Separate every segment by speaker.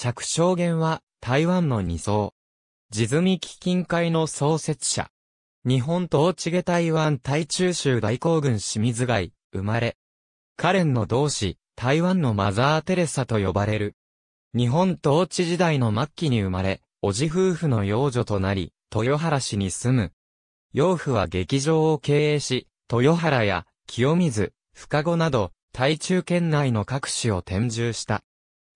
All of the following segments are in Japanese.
Speaker 1: 釈正元は台湾の二層。地積み基金会の創設者。日本統治下台湾台中州大公軍清水街、生まれ。カレンの同志、台湾のマザー・テレサと呼ばれる。日本統治時代の末期に生まれ、おじ夫婦の養女となり、豊原市に住む。養父は劇場を経営し、豊原や清水、深子など、台中県内の各市を転住した。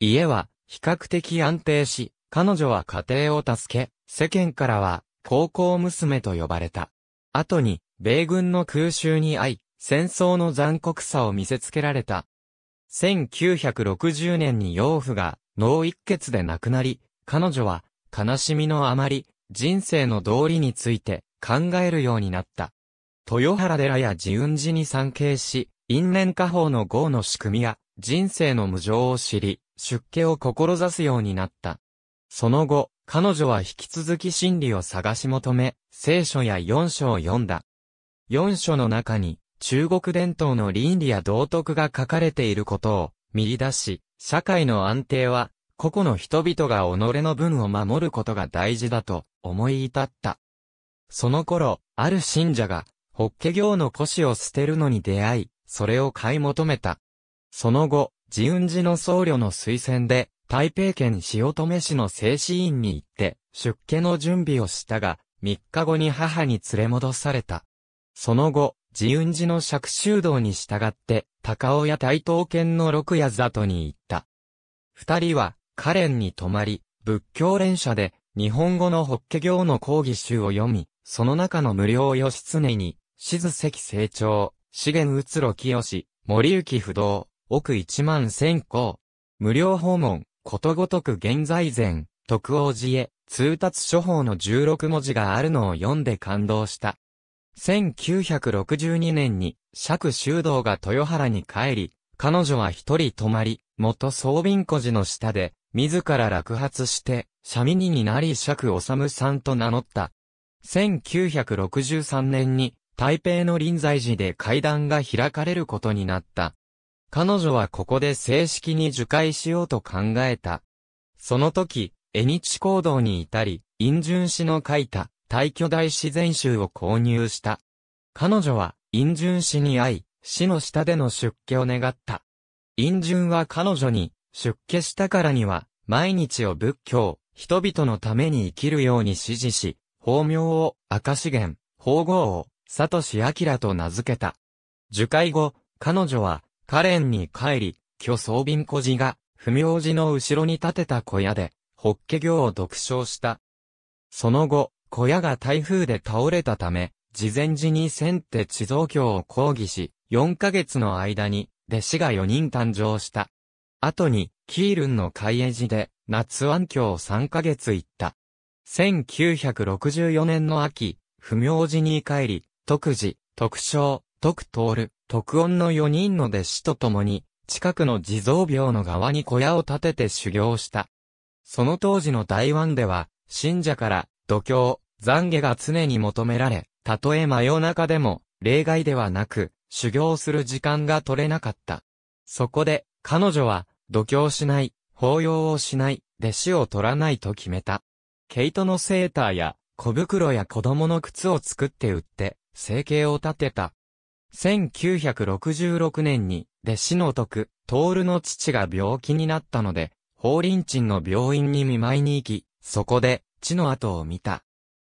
Speaker 1: 家は、比較的安定し、彼女は家庭を助け、世間からは、高校娘と呼ばれた。後に、米軍の空襲に遭い、戦争の残酷さを見せつけられた。1960年に養父が脳一血で亡くなり、彼女は悲しみのあまり人生の道理について考えるようになった。豊原寺や自雲寺に参詣し、因縁家法の号の仕組みや人生の無常を知り、出家を志すようになった。その後、彼女は引き続き真理を探し求め、聖書や四書を読んだ。四書の中に、中国伝統の倫理や道徳が書かれていることを見出し、社会の安定は、個々の人々が己の分を守ることが大事だと思い至った。その頃、ある信者が、法華経の古紙を捨てるのに出会い、それを買い求めた。その後、自雲寺の僧侶の推薦で、台北県塩止市の静止院に行って、出家の準備をしたが、3日後に母に連れ戻された。その後、自雲寺の釈修道に従って、高尾や台東県の六夜里に行った。二人は、カレンに泊まり、仏教連社で、日本語の法華経の講義集を読み、その中の無料義経に、静関成長、資源うつろ清、森幸不動、億一万千校。無料訪問、ことごとく現在前、徳王寺へ、通達処方の16文字があるのを読んで感動した。1962年に、釈修道が豊原に帰り、彼女は一人泊まり、元総便古寺の下で、自ら落発して、シャミニになり釈治さんと名乗った。1963年に、台北の臨済寺で会談が開かれることになった。彼女はここで正式に受戒しようと考えた。その時、江日行動に至り、陰順氏の書いた大巨大自然集を購入した。彼女は陰順氏に会い、死の下での出家を願った。陰順は彼女に、出家したからには、毎日を仏教、人々のために生きるように指示し、法名を赤資源、法号を、サトシアキラと名付けた。受戒後、彼女は、カレンに帰り、巨装瓶小寺が、不明寺の後ろに建てた小屋で、ホッケ業を独唱した。その後、小屋が台風で倒れたため、事前寺に先手地蔵教を抗議し、4ヶ月の間に、弟子が4人誕生した。後に、キールンの海江寺で、夏安教を3ヶ月行った。1964年の秋、不明寺に帰り、徳寺、徳章、徳徹、徳音の4人の弟子と共に、近くの地蔵廟の側に小屋を建てて修行した。その当時の台湾では、信者から、度胸、懺悔が常に求められ、たとえ真夜中でも、例外ではなく、修行する時間が取れなかった。そこで、彼女は、度胸しない、法要をしない、弟子を取らないと決めた。毛糸のセーターや、小袋や子供の靴を作って売って、生計を立てた。1966年に、弟子の徳、徹の父が病気になったので、法輪鎮の病院に見舞いに行き、そこで、地の跡を見た。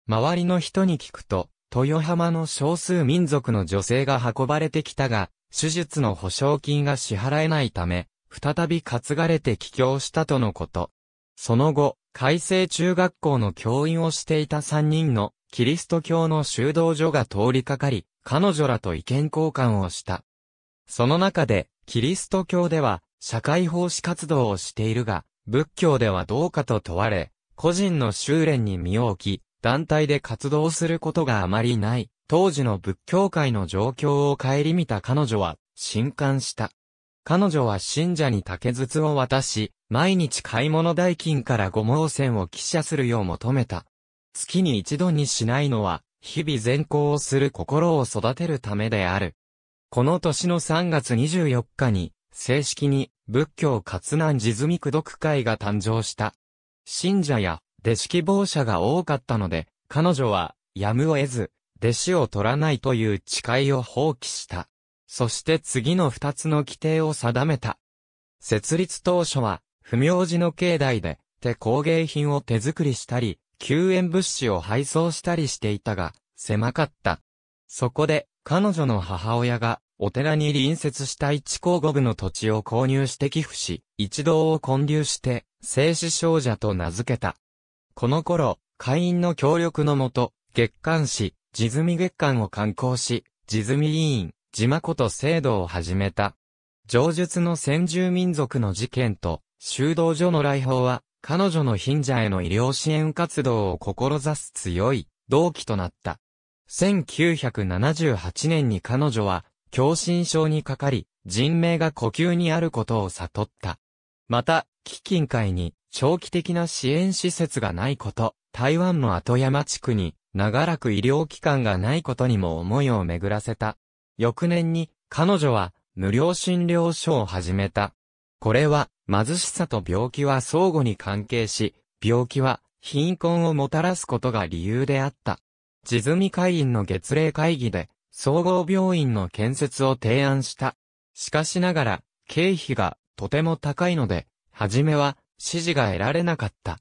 Speaker 1: 周りの人に聞くと、豊浜の少数民族の女性が運ばれてきたが、手術の保証金が支払えないため、再び担がれて帰郷したとのこと。その後、海正中学校の教員をしていた3人のキリスト教の修道所が通りかかり、彼女らと意見交換をした。その中で、キリスト教では、社会奉仕活動をしているが、仏教ではどうかと問われ、個人の修練に身を置き、団体で活動することがあまりない、当時の仏教界の状況を顧みた彼女は、震撼した。彼女は信者に竹筒を渡し、毎日買い物代金から五毛線を寄者するよう求めた。月に一度にしないのは、日々善行をする心を育てるためである。この年の3月24日に、正式に仏教活難地積苦読会が誕生した。信者や弟子希望者が多かったので、彼女はやむを得ず、弟子を取らないという誓いを放棄した。そして次の二つの規定を定めた。設立当初は、不明寺の境内で手工芸品を手作りしたり、救援物資を配送したりしていたが、狭かった。そこで、彼女の母親が、お寺に隣接した一甲五部の土地を購入して寄付し、一同を建立して、生死少女と名付けた。この頃、会員の協力のもと、月刊誌、地積月刊を刊行し、地積委員、地誠制度を始めた。上述の先住民族の事件と、修道所の来訪は、彼女の貧者への医療支援活動を志す強い同期となった。1978年に彼女は、狂心症にかかり、人命が呼吸にあることを悟った。また、基金会に長期的な支援施設がないこと、台湾の後山地区に長らく医療機関がないことにも思いを巡らせた。翌年に、彼女は無料診療所を始めた。これは、貧しさと病気は相互に関係し、病気は、貧困をもたらすことが理由であった。地積会員の月例会議で、総合病院の建設を提案した。しかしながら、経費がとても高いので、初めは支持が得られなかった。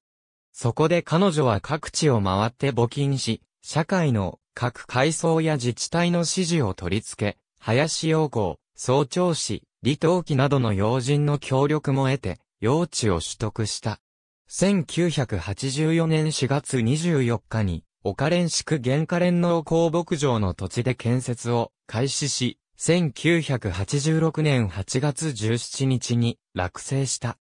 Speaker 1: そこで彼女は各地を回って募金し、社会の各階層や自治体の支持を取り付け、林洋子、総長氏、李登輝などの要人の協力も得て、用地を取得した。1984年4月24日に、岡連宿原下連農耕牧場の土地で建設を開始し、1986年8月17日に落成した。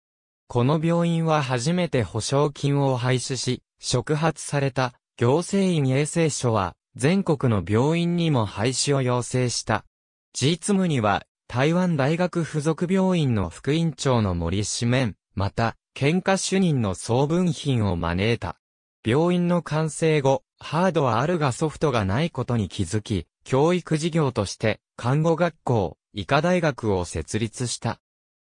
Speaker 1: この病院は初めて保証金を廃止し、触発された行政院衛生所は全国の病院にも廃止を要請した。G ツには台湾大学附属病院の副院長の森氏面、また、喧嘩主任の総文品を招いた。病院の完成後、ハードはあるがソフトがないことに気づき、教育事業として、看護学校、医科大学を設立した。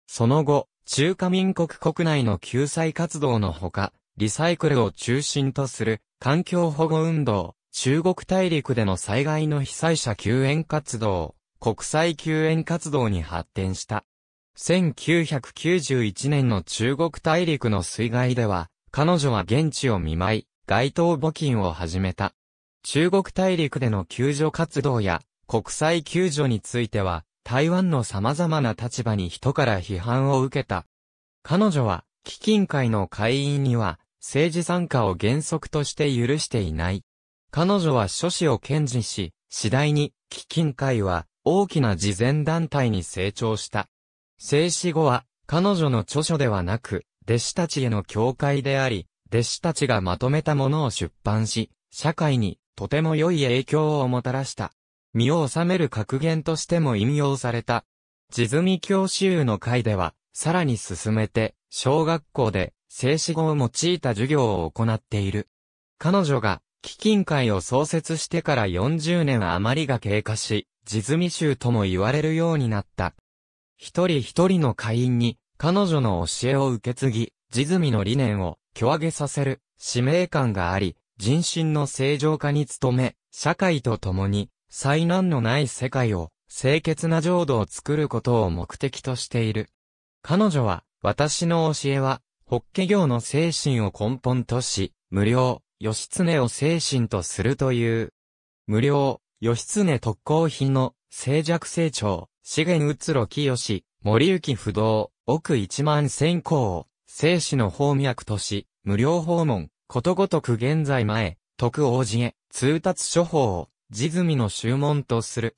Speaker 1: その後、中華民国国内の救済活動のほか、リサイクルを中心とする環境保護運動、中国大陸での災害の被災者救援活動、国際救援活動に発展した。1991年の中国大陸の水害では、彼女は現地を見舞い、街頭募金を始めた。中国大陸での救助活動や国際救助については、台湾の様々な立場に人から批判を受けた。彼女は、基金会の会員には、政治参加を原則として許していない。彼女は諸子を堅持し、次第に、基金会は、大きな慈善団体に成長した。生死後は、彼女の著書ではなく、弟子たちへの教会であり、弟子たちがまとめたものを出版し、社会にとても良い影響をもたらした。身を治める格言としても引用された。地積教習の会では、さらに進めて、小学校で、静止語を用いた授業を行っている。彼女が、基金会を創設してから40年余りが経過し、地積衆とも言われるようになった。一人一人の会員に、彼女の教えを受け継ぎ、地積の理念を、巨上げさせる、使命感があり、人心の正常化に努め、社会と共に、災難のない世界を、清潔な浄土を作ることを目的としている。彼女は、私の教えは、法華行の精神を根本とし、無料、義経を精神とするという。無料、義経特攻品の、静寂成長、資源移ろ清、森行不動、奥一万千を生死の方脈とし、無料訪問、ことごとく現在前、徳王子へ、通達処方を、地積の修門とする。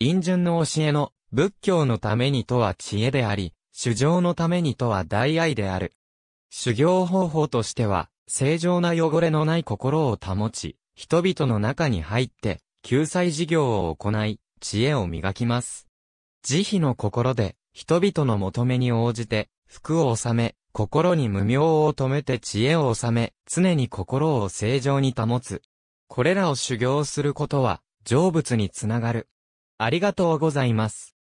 Speaker 1: 陰順の教えの、仏教のためにとは知恵であり、修行のためにとは大愛である。修行方法としては、正常な汚れのない心を保ち、人々の中に入って、救済事業を行い、知恵を磨きます。慈悲の心で、人々の求めに応じて、服を治め、心に無明を止めて知恵を治め、常に心を正常に保つ。これらを修行することは、成仏につながる。ありがとうございます。